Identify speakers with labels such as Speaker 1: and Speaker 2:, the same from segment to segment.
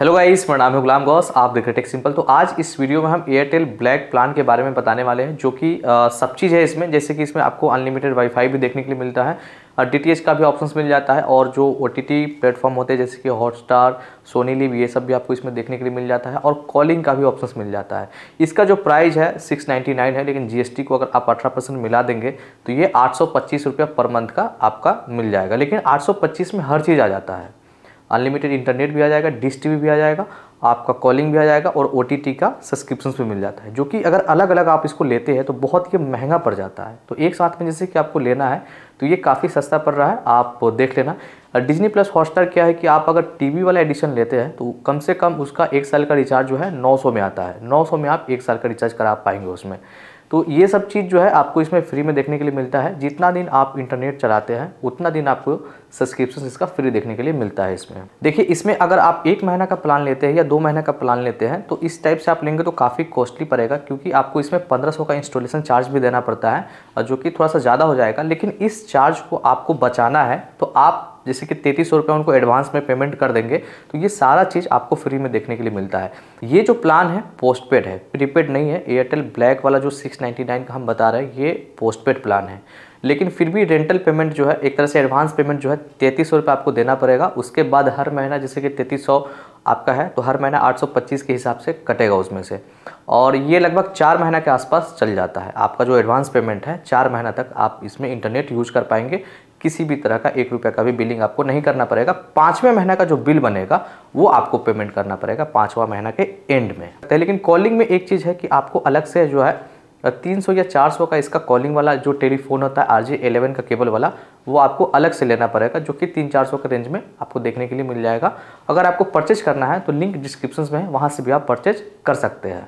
Speaker 1: hello guys मेरा नाम है गुलाम गौस आप देख रहे टेक सिंपल तो आज इस वीडियो में हम एयरटेल ब्लैक प्लान के बारे में बताने वाले हैं जो कि सब चीज़ है इसमें जैसे कि इसमें आपको अनलिमिटेड वाईफाई भी देखने के लिए मिलता है और डी का भी ऑप्शन मिल जाता है और जो ओ टी प्लेटफॉर्म होते हैं जैसे कि हॉटस्टार सोनी लिव ये सब भी आपको इसमें देखने के लिए मिल जाता है और कॉलिंग का भी ऑप्शन मिल जाता है इसका जो प्राइस है सिक्स है लेकिन जी को अगर आप अठारह मिला देंगे तो ये आठ रुपया पर मंथ का आपका मिल जाएगा लेकिन आठ में हर चीज़ आ जाता है अनलिमिटेड इंटरनेट भी आ जाएगा डिश टी भी आ जाएगा आपका कॉलिंग भी आ जाएगा और ओ का सब्सक्रिप्शन भी मिल जाता है जो कि अगर अलग अलग आप इसको लेते हैं तो बहुत ही महंगा पड़ जाता है तो एक साथ में जैसे कि आपको लेना है तो ये काफ़ी सस्ता पड़ रहा है आप देख लेना डिजनी प्लस हॉटस्टार क्या है कि आप अगर टीवी वाला एडिशन लेते हैं तो कम से कम उसका एक साल का रिचार्ज जो है 900 में आता है 900 में आप एक साल का रिचार्ज करा पाएंगे उसमें तो ये सब चीज़ जो है आपको इसमें फ्री में देखने के लिए मिलता है जितना दिन आप इंटरनेट चलाते हैं उतना दिन आपको सब्सक्रिप्शन इसका फ्री देखने के लिए मिलता है इसमें देखिए इसमें अगर आप एक महीना का प्लान लेते हैं या दो महीने का प्लान लेते हैं तो इस टाइप से आप लेंगे तो काफ़ी कॉस्टली पड़ेगा क्योंकि आपको इसमें पंद्रह का इंस्टॉलेशन चार्ज भी देना पड़ता है जो कि थोड़ा सा ज़्यादा हो जाएगा लेकिन इस चार्ज को आपको बचाना है तो आप जैसे कि तैतीस सौ उनको एडवांस में पेमेंट कर देंगे तो ये सारा चीज़ आपको फ्री में देखने के लिए मिलता है ये जो प्लान है पोस्ट पेड है प्रीपेड नहीं है एयरटेल ब्लैक वाला जो सिक्स का हम बता रहे हैं ये पोस्ट पेड प्लान है लेकिन फिर भी रेंटल पेमेंट जो है एक तरह से एडवांस पेमेंट जो है तैंतीस सौ आपको देना पड़ेगा उसके बाद हर महीना जैसे कि तैतीस सौ आपका है तो हर महीना 825 के हिसाब से कटेगा उसमें से और ये लगभग चार महीना के आसपास चल जाता है आपका जो एडवांस पेमेंट है चार महीना तक आप इसमें इंटरनेट यूज कर पाएंगे किसी भी तरह का एक रुपये का भी बिलिंग आपको नहीं करना पड़ेगा पांचवें महीने का जो बिल बनेगा वो आपको पेमेंट करना पड़ेगा पाँचवा महीना के एंड में लेकिन कॉलिंग में एक चीज़ है कि आपको अलग से जो है तीन सौ या चार सौ का इसका कॉलिंग वाला जो टेलीफोन होता है आर जी एलेवन का केबल वाला वो आपको अलग से लेना पड़ेगा जो कि तीन चार सौ के रेंज में आपको देखने के लिए मिल जाएगा अगर आपको परचेज करना है तो लिंक डिस्क्रिप्शन में है वहाँ से भी आप परचेज कर सकते हैं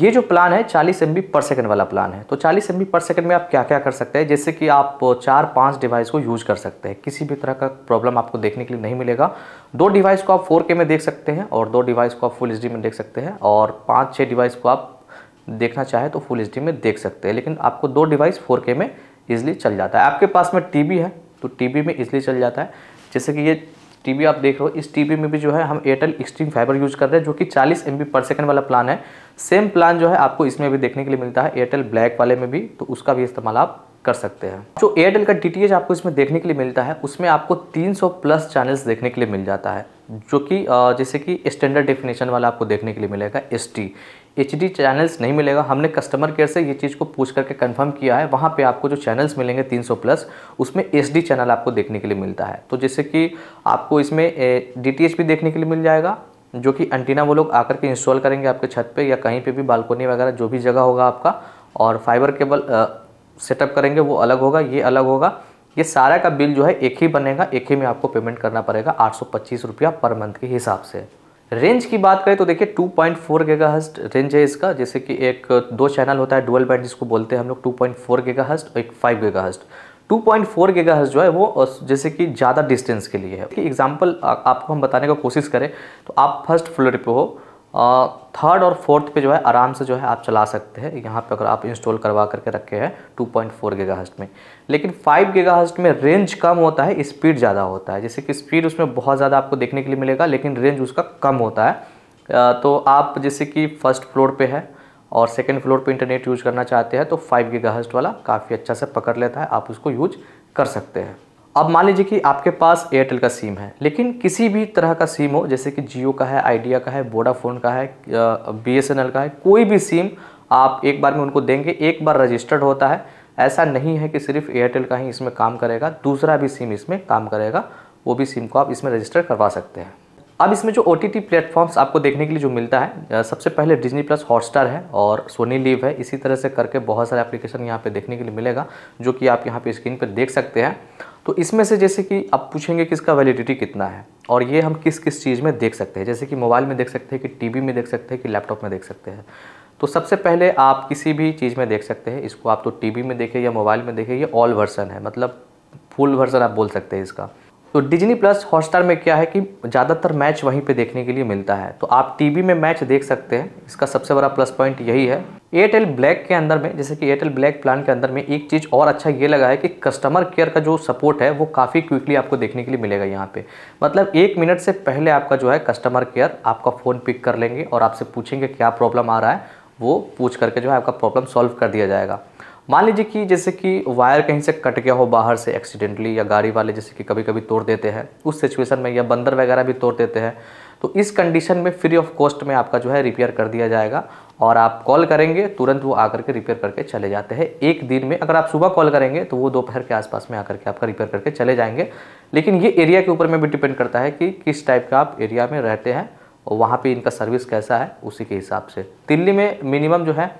Speaker 1: ये जो प्लान है 40 एम पर सेकेंड वाला प्लान है तो 40 एम पर सेकेंड में आप क्या क्या कर सकते हैं जैसे कि आप चार पांच डिवाइस को यूज़ कर सकते हैं किसी भी तरह का प्रॉब्लम आपको देखने के लिए नहीं मिलेगा दो डिवाइस को आप 4K में देख सकते हैं और दो डिवाइस को आप फुल एच में देख सकते हैं और पाँच छः डिवाइस को आप देखना चाहें तो फुल एच में देख सकते हैं लेकिन आपको दो डिवाइस फोर में ईजिली चल जाता है आपके पास में टी है तो टी में ईजिली चल जाता है जैसे कि ये टीवी आप देख रहे हो इस टीवी में भी जो है हम एयरटेल एक्सट्रीम फाइबर यूज कर रहे हैं जो कि 40 एम पर सेकेंड वाला प्लान है सेम प्लान जो है आपको इसमें भी देखने के लिए मिलता है एयरटेल ब्लैक वाले में भी तो उसका भी इस्तेमाल आप कर सकते हैं जो एयरटेल का डी आपको इसमें देखने के लिए मिलता है उसमें आपको तीन प्लस चैनल्स देखने के लिए मिल जाता है जो कि जैसे कि स्टैंडर्ड डेफिनेशन वाला आपको देखने के लिए मिलेगा एस टी एच चैनल्स नहीं मिलेगा हमने कस्टमर केयर से ये चीज़ को पूछ करके कंफर्म किया है वहाँ पे आपको जो चैनल्स मिलेंगे 300 प्लस उसमें एच चैनल आपको देखने के लिए मिलता है तो जैसे कि आपको इसमें डी भी देखने के लिए मिल जाएगा जो कि एंटीना वो लोग आकर के इंस्टॉल करेंगे आपके छत पे या कहीं पे भी बालकोनी वगैरह जो भी जगह होगा आपका और फाइबर केबल सेटअप करेंगे वो अलग होगा ये अलग होगा ये सारा का बिल जो है एक ही बनेगा एक ही में आपको पेमेंट करना पड़ेगा आठ सौ रुपया पर मंथ के हिसाब से रेंज की बात करें तो देखिए 2.4 पॉइंट रेंज है इसका जैसे कि एक दो चैनल होता है डुअल बैंड जिसको बोलते हैं हम लोग 2.4 पॉइंट और एक 5 गेगा 2.4 गीगाहर्ट्ज जो है वो जैसे कि ज़्यादा डिस्टेंस के लिए है कि एग्जांपल आपको हम बताने का कोशिश करें तो आप फर्स्ट फ्लोर पे हो थर्ड और फोर्थ पे जो है आराम से जो है आप चला सकते हैं यहाँ पे अगर आप इंस्टॉल करवा करके रखे हैं 2.4 पॉइंट में लेकिन 5 गीगा में रेंज कम होता है स्पीड ज़्यादा होता है जैसे कि स्पीड उसमें बहुत ज़्यादा आपको देखने के लिए मिलेगा लेकिन रेंज उसका कम होता है तो आप जैसे कि फर्स्ट फ्लोर पर है और सेकेंड फ्लोर पर इंटरनेट यूज़ करना चाहते हैं तो फाइव गीगा वाला काफ़ी अच्छा से पकड़ लेता है आप उसको यूज कर सकते हैं अब मान लीजिए कि आपके पास एयरटेल का सिम है लेकिन किसी भी तरह का सिम हो जैसे कि जियो का है आइडिया का है वोडाफोन का है बी एस एन एल का है कोई भी सिम आप एक बार में उनको देंगे एक बार रजिस्टर्ड होता है ऐसा नहीं है कि सिर्फ एयरटेल का ही इसमें काम करेगा दूसरा भी सिम इसमें काम करेगा वो भी सिम को आप इसमें रजिस्टर करवा सकते हैं अब इसमें जो ओ टी प्लेटफॉर्म्स आपको देखने के लिए जो मिलता है सबसे पहले डिजनी प्लस हॉटस्टार है और सोनी लीव है इसी तरह से करके बहुत सारे एप्लीकेशन यहाँ पे देखने के लिए मिलेगा जो कि आप यहाँ पे स्क्रीन पर देख सकते हैं तो इसमें से जैसे कि आप पूछेंगे कि इसका वैलिडिटी कितना है और ये हम किस किस चीज़ में देख सकते हैं जैसे कि मोबाइल में देख सकते हैं कि टीवी में देख सकते हैं कि लैपटॉप में देख सकते हैं तो सबसे पहले आप किसी भी चीज़ में देख सकते हैं इसको आप तो टीवी में देखें या मोबाइल में देखें ये ऑल वर्सन है मतलब फुल वर्सन आप बोल सकते हैं इसका तो डिजनी प्लस हॉटस्टार में क्या है कि ज़्यादातर मैच वहीं पे देखने के लिए मिलता है तो आप टीवी में मैच देख सकते हैं इसका सबसे बड़ा प्लस पॉइंट यही है एयरटेल ब्लैक के अंदर में जैसे कि एयरटेल ब्लैक प्लान के अंदर में एक चीज़ और अच्छा ये लगा है कि कस्टमर केयर का जो सपोर्ट है वो काफ़ी क्विकली आपको देखने के लिए मिलेगा यहाँ पे मतलब एक मिनट से पहले आपका जो है कस्टमर केयर आपका फ़ोन पिक कर लेंगे और आपसे पूछेंगे क्या प्रॉब्लम आ रहा है वो पूछ करके जो है आपका प्रॉब्लम सॉल्व कर दिया जाएगा मान लीजिए कि जैसे कि वायर कहीं से कट गया हो बाहर से एक्सीडेंटली या गाड़ी वाले जैसे कि कभी कभी तोड़ देते हैं उस सिचुएशन में या बंदर वगैरह भी तोड़ देते हैं तो इस कंडीशन में फ्री ऑफ कॉस्ट में आपका जो है रिपेयर कर दिया जाएगा और आप कॉल करेंगे तुरंत वो आकर के रिपेयर करके चले जाते हैं एक दिन में अगर आप सुबह कॉल करेंगे तो वो दोपहर के आसपास में आकर के आपका रिपेयर करके चले जाएंगे लेकिन ये एरिया के ऊपर में भी डिपेंड करता है कि किस टाइप का आप एरिया में रहते हैं और वहाँ पे इनका सर्विस कैसा है उसी के हिसाब से दिल्ली में मिनिमम जो है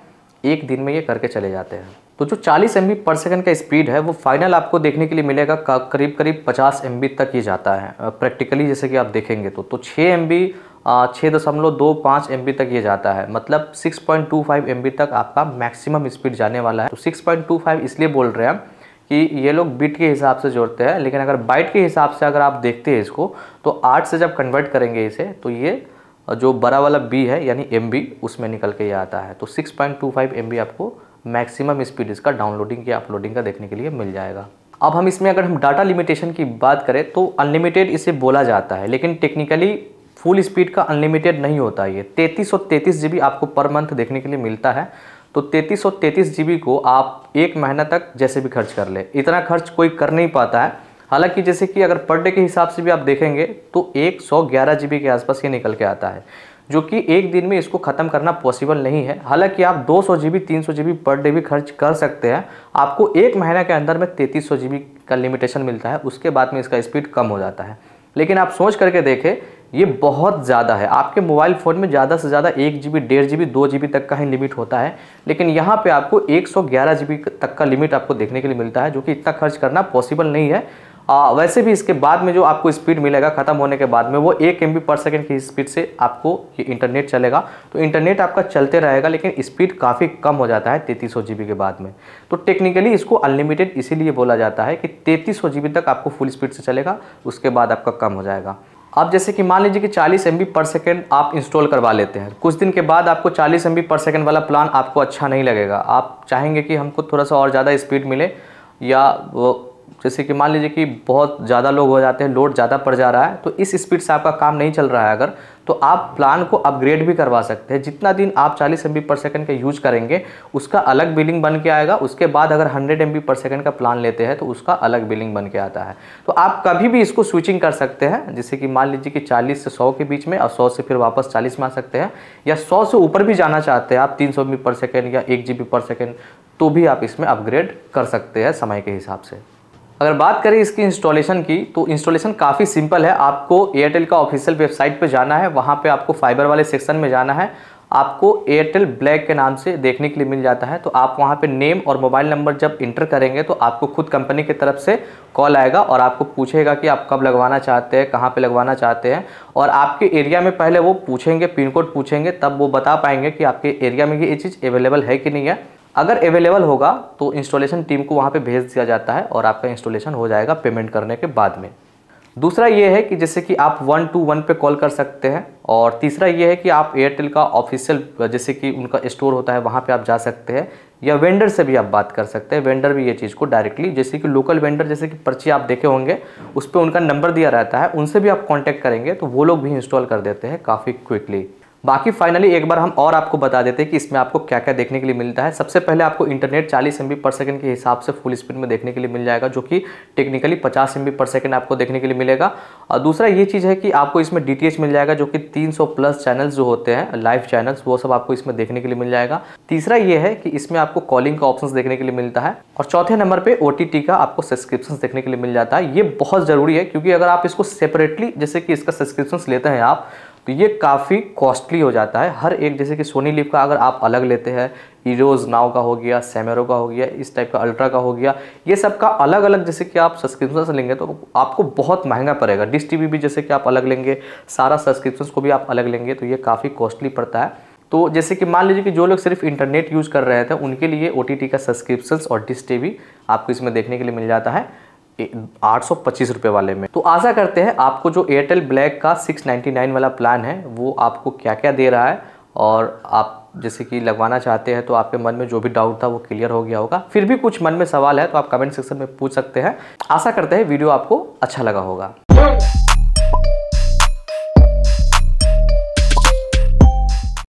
Speaker 1: एक दिन में ये करके चले जाते हैं तो जो 40 एम पर सेकंड का स्पीड है वो फाइनल आपको देखने के लिए मिलेगा करीब करीब 50 एम तक ये जाता है प्रैक्टिकली जैसे कि आप देखेंगे तो तो 6 एम छः दशमलव दो पाँच एम तक ये जाता है मतलब six point two five M तक आपका मैक्सिमम स्पीड जाने वाला है तो सिक्स पॉइंट टू फाइव इसलिए बोल रहे हैं कि ये लोग बिट के हिसाब से जोड़ते हैं लेकिन अगर बाइट के हिसाब से अगर आप देखते हैं इसको तो आठ से जब कन्वर्ट करेंगे इसे तो ये जो बड़ा वाला बी है यानी एम उसमें निकल के ये आता है तो six point two five M आपको मैक्सिमम स्पीड इसका डाउनलोडिंग या अपलोडिंग का देखने के लिए मिल जाएगा अब हम इसमें अगर हम डाटा लिमिटेशन की बात करें तो अनलिमिटेड इसे बोला जाता है लेकिन टेक्निकली फुल स्पीड का अनलिमिटेड नहीं होता ये तैतीस सौ तैंतीस जी आपको पर मंथ देखने के लिए मिलता है तो तैंतीस सौ तैंतीस जी को आप एक महीना तक जैसे भी खर्च कर ले इतना खर्च कोई कर नहीं पाता है हालांकि जैसे कि अगर पर डे के हिसाब से भी आप देखेंगे तो एक सौ ग्यारह जी के आसपास ये निकल के आता है जो कि एक दिन में इसको ख़त्म करना पॉसिबल नहीं है हालांकि आप दो सौ जी बी तीन सौ पर डे भी खर्च कर सकते हैं आपको एक महीना के अंदर में तैतीस सौ का लिमिटेशन मिलता है उसके बाद में इसका स्पीड कम हो जाता है लेकिन आप सोच करके देखें ये बहुत ज़्यादा है आपके मोबाइल फ़ोन में ज़्यादा से ज़्यादा एक जी बी डेढ़ जी बी दो जी बी तक का ही लिमिट होता है लेकिन यहाँ पे आपको एक सौ ग्यारह जी बी तक का लिमिट आपको देखने के लिए मिलता है जो कि इतना खर्च करना पॉसिबल नहीं है आ, वैसे भी इसके बाद में जो आपको स्पीड मिलेगा ख़त्म होने के बाद में वो एक एम पर सेकेंड की स्पीड से आपको ये इंटरनेट चलेगा तो इंटरनेट आपका चलते रहेगा लेकिन स्पीड काफ़ी कम हो जाता है तैंतीस सौ के बाद में तो टेक्निकली इसको अनलिमिटेड इसीलिए बोला जाता है कि तैंतीस सौ तक आपको फुल स्पीड से चलेगा उसके बाद आपका कम हो जाएगा आप जैसे कि मान लीजिए कि 40 एम पर सेकेंड आप इंस्टॉल करवा लेते हैं कुछ दिन के बाद आपको 40 एम पर सेकेंड वाला प्लान आपको अच्छा नहीं लगेगा आप चाहेंगे कि हमको थोड़ा सा और ज़्यादा स्पीड मिले या वो जैसे कि मान लीजिए कि बहुत ज़्यादा लोग हो जाते हैं लोड ज़्यादा पड़ जा रहा है तो इस स्पीड से आपका काम नहीं चल रहा है अगर तो आप प्लान को अपग्रेड भी करवा सकते हैं जितना दिन आप 40 एम पर सेकंड का यूज करेंगे उसका अलग बिलिंग बन के आएगा उसके बाद अगर 100 एम पर सेकंड का प्लान लेते हैं तो उसका अलग बिलिंग बन के आता है तो आप कभी भी इसको स्विचिंग कर सकते हैं जैसे कि मान लीजिए कि चालीस से सौ के बीच में और सौ से फिर वापस चालीस में आ सकते हैं या सौ से ऊपर भी जाना चाहते हैं आप तीन सौ पर सेकेंड या एक जी पर सेकेंड तो भी आप इसमें अपग्रेड कर सकते हैं समय के हिसाब से अगर बात करें इसकी इंस्टॉलेशन की तो इंस्टॉलेशन काफ़ी सिंपल है आपको एयरटेल का ऑफिशियल वेबसाइट पर जाना है वहाँ पर आपको फाइबर वाले सेक्शन में जाना है आपको एयरटेल ब्लैक के नाम से देखने के लिए मिल जाता है तो आप वहाँ पे नेम और मोबाइल नंबर जब इंटर करेंगे तो आपको खुद कंपनी की तरफ से कॉल आएगा और आपको पूछेगा कि आप कब लगवाना चाहते हैं कहाँ पे लगवाना चाहते हैं और आपके एरिया में पहले वो पूछेंगे पिन कोड पूछेंगे तब वो बता पाएंगे कि आपके एरिया में ये चीज़ अवेलेबल है कि नहीं है अगर अवेलेबल होगा तो इंस्टॉलेशन टीम को वहाँ पे भेज दिया जाता है और आपका इंस्टॉलेशन हो जाएगा पेमेंट करने के बाद में दूसरा ये है कि जैसे कि आप वन टू वन पे कॉल कर सकते हैं और तीसरा ये है कि आप एयरटेल का ऑफिशियल जैसे कि उनका स्टोर होता है वहाँ पे आप जा सकते हैं या वेंडर से भी आप बात कर सकते हैं वेंडर भी ये चीज़ को डायरेक्टली जैसे कि लोकल वेंडर जैसे कि पर्ची आप देखे होंगे उस पर उनका नंबर दिया रहता है उनसे भी आप कॉन्टैक्ट करेंगे तो वो लोग भी इंस्टॉल कर देते हैं काफ़ी क्विकली बाकी फाइनली एक बार हम और आपको बता देते हैं कि इसमें आपको क्या क्या देखने के लिए मिलता है सबसे पहले आपको इंटरनेट 40 एम पर सेकेंड के हिसाब से फुल स्पीड में देखने के लिए मिल जाएगा जो कि टेक्निकली 50 एम पर सेकेंड आपको देखने के लिए मिलेगा और दूसरा ये चीज़ है कि आपको इसमें डी मिल जाएगा जो कि तीन प्लस चैनल्स जो होते हैं लाइव चैनल्स वो सब आपको इसमें देखने के लिए मिल जाएगा तीसरा ये है कि इसमें आपको कॉलिंग का ऑप्शन देखने के लिए मिलता है और चौथे नंबर पर ओ का आपको सब्सक्रिप्शन देखने के लिए मिल जाता है ये बहुत ज़रूरी है क्योंकि अगर आप इसको सेपरेटली जैसे कि इसका सब्सक्रिप्शन लेते हैं आप तो ये काफ़ी कॉस्टली हो जाता है हर एक जैसे कि सोनी लिप का अगर आप अलग लेते हैं ईरोज नाव का हो गया सेमेरो का हो गया इस टाइप का अल्ट्रा का हो गया ये सब का अलग अलग जैसे कि आप सब्सक्रिप्शन लेंगे तो आपको बहुत महंगा पड़ेगा डिश टी भी जैसे कि आप अलग लेंगे सारा सब्सक्रिप्शन को भी आप अलग लेंगे तो ये काफ़ी कॉस्टली पड़ता है तो जैसे कि मान लीजिए कि जो लोग सिर्फ इंटरनेट यूज़ कर रहे थे उनके लिए ओ का सब्सक्रिप्शन और डिश टी आपको इसमें देखने के लिए मिल जाता है आठ सौ पच्चीस रुपये वाले में तो आशा करते हैं आपको जो एयरटेल ब्लैक का सिक्स नाइन्टी नाइन वाला प्लान है वो आपको क्या क्या दे रहा है और आप जैसे कि लगवाना चाहते हैं तो आपके मन में जो भी डाउट था वो क्लियर हो गया होगा फिर भी कुछ मन में सवाल है तो आप कमेंट सेक्शन में पूछ सकते हैं आशा करते हैं वीडियो आपको अच्छा लगा होगा